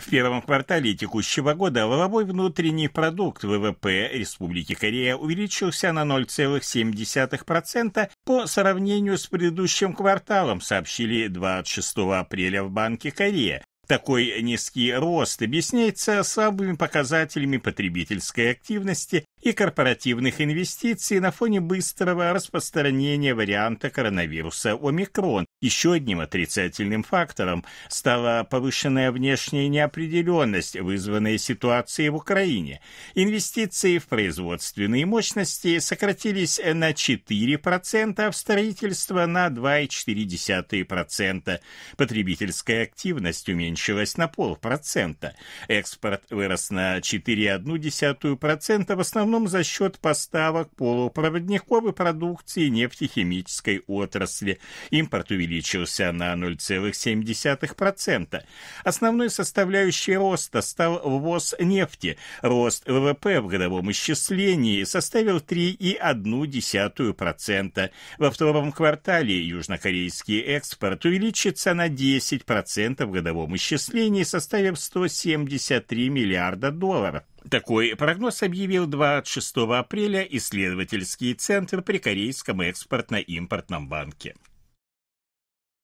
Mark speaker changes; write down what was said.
Speaker 1: В первом квартале текущего года воловой внутренний продукт ВВП Республики Корея увеличился на 0,7% по сравнению с предыдущим кварталом, сообщили 26 апреля в Банке Корея. Такой низкий рост объясняется слабыми показателями потребительской активности и корпоративных инвестиций на фоне быстрого распространения варианта коронавируса омикрон. Еще одним отрицательным фактором стала повышенная внешняя неопределенность, вызванная ситуацией в Украине. Инвестиции в производственные мощности сократились на 4%, а в строительство на 2,4%. Потребительская активность уменьшилась уменьшилась на полпроцента. Экспорт вырос на 4,1%, в основном за счет поставок полупроводников и продукции нефтехимической отрасли. Импорт увеличился на 0,7%. Основной составляющей роста стал ввоз нефти. Рост ВВП в годовом исчислении составил 3,1%. Во втором квартале южнокорейский экспорт увеличится на 10% в годовом исчислении исчислений, составив 173 миллиарда долларов. Такой прогноз объявил 26 апреля исследовательский центр при Корейском экспортно-импортном банке.